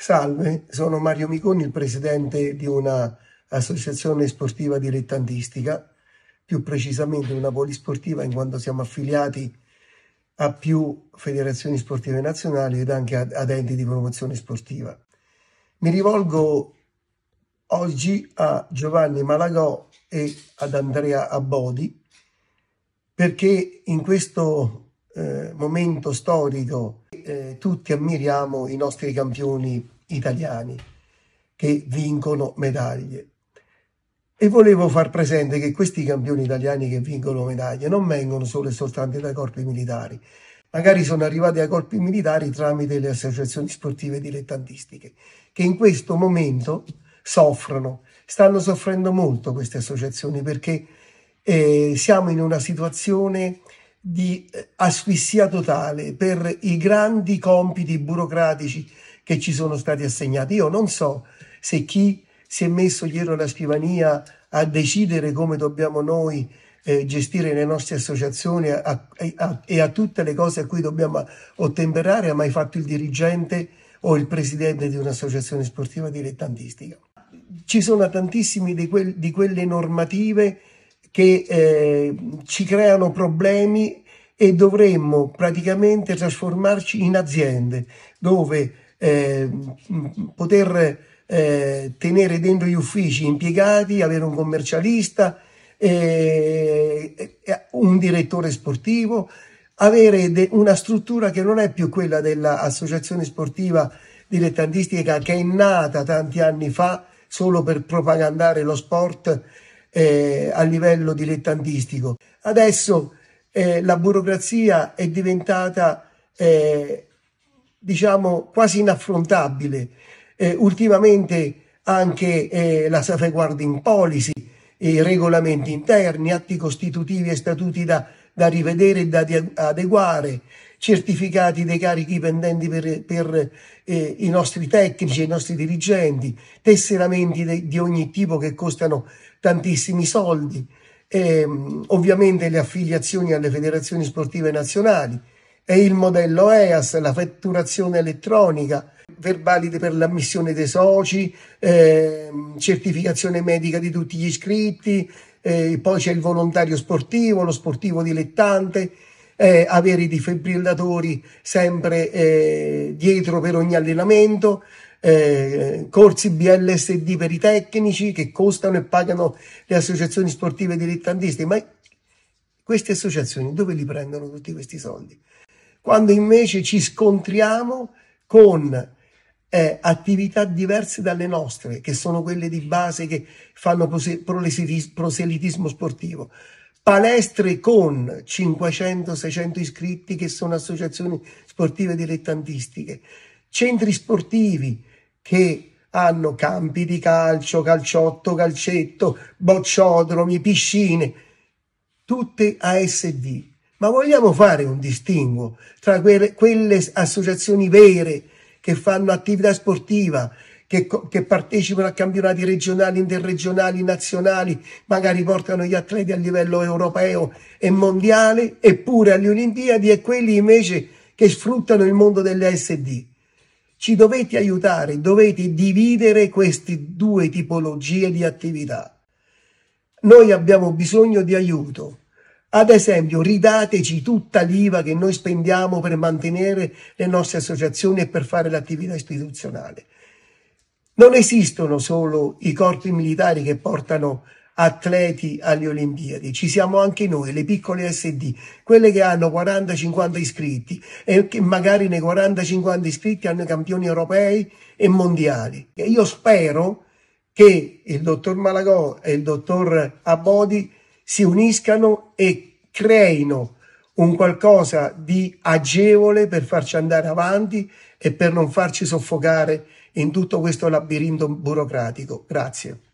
Salve, sono Mario Miconi, il presidente di un'associazione sportiva dilettantistica, più precisamente una polisportiva in quanto siamo affiliati a più federazioni sportive nazionali ed anche ad enti di promozione sportiva. Mi rivolgo oggi a Giovanni Malagò e ad Andrea Abbodi perché in questo eh, momento storico eh, tutti ammiriamo i nostri campioni italiani che vincono medaglie. E volevo far presente che questi campioni italiani che vincono medaglie non vengono solo e soltanto dai corpi militari, magari sono arrivati ai corpi militari tramite le associazioni sportive dilettantistiche, che in questo momento soffrono, stanno soffrendo molto queste associazioni perché eh, siamo in una situazione di asfissia totale per i grandi compiti burocratici che ci sono stati assegnati. Io non so se chi si è messo dietro la scrivania a decidere come dobbiamo noi eh, gestire le nostre associazioni a, a, a, e a tutte le cose a cui dobbiamo ottemperare ha mai fatto il dirigente o il presidente di un'associazione sportiva dilettantistica. Ci sono tantissime di, quel, di quelle normative che eh, ci creano problemi e dovremmo praticamente trasformarci in aziende dove eh, poter eh, tenere dentro gli uffici impiegati, avere un commercialista, eh, eh, un direttore sportivo, avere una struttura che non è più quella dell'associazione sportiva dilettantistica che è nata tanti anni fa solo per propagandare lo sport eh, a livello dilettantistico. Adesso eh, la burocrazia è diventata eh, diciamo quasi inaffrontabile. Eh, ultimamente anche eh, la safeguarding policy, i regolamenti interni, atti costitutivi e statuti da, da rivedere e da adeguare, certificati dei carichi pendenti per, per eh, i nostri tecnici, e i nostri dirigenti, tesseramenti de, di ogni tipo che costano tantissimi soldi, ehm, ovviamente le affiliazioni alle federazioni sportive nazionali e il modello EAS, la fatturazione elettronica, verbali per l'ammissione dei soci, ehm, certificazione medica di tutti gli iscritti, eh, poi c'è il volontario sportivo, lo sportivo dilettante, eh, avere i defibrillatori sempre eh, dietro per ogni allenamento, eh, corsi BLSD per i tecnici che costano e pagano le associazioni sportive dilettantisti, ma queste associazioni dove li prendono tutti questi soldi? Quando invece ci scontriamo con eh, attività diverse dalle nostre, che sono quelle di base che fanno proselitismo sportivo palestre con 500-600 iscritti che sono associazioni sportive dilettantistiche, centri sportivi che hanno campi di calcio, calciotto, calcetto, bocciodromi, piscine, tutte ASD. Ma vogliamo fare un distinguo tra quelle, quelle associazioni vere che fanno attività sportiva, che, che partecipano a campionati regionali, interregionali, nazionali, magari portano gli atleti a livello europeo e mondiale, eppure alle Olimpiadi e quelli invece che sfruttano il mondo delle SD. Ci dovete aiutare, dovete dividere queste due tipologie di attività. Noi abbiamo bisogno di aiuto. Ad esempio, ridateci tutta l'IVA che noi spendiamo per mantenere le nostre associazioni e per fare l'attività istituzionale. Non esistono solo i corpi militari che portano atleti alle Olimpiadi, ci siamo anche noi, le piccole SD, quelle che hanno 40-50 iscritti e che magari nei 40-50 iscritti hanno i campioni europei e mondiali. E io spero che il dottor Malagò e il dottor Abodi si uniscano e creino un qualcosa di agevole per farci andare avanti e per non farci soffocare in tutto questo labirinto burocratico. Grazie.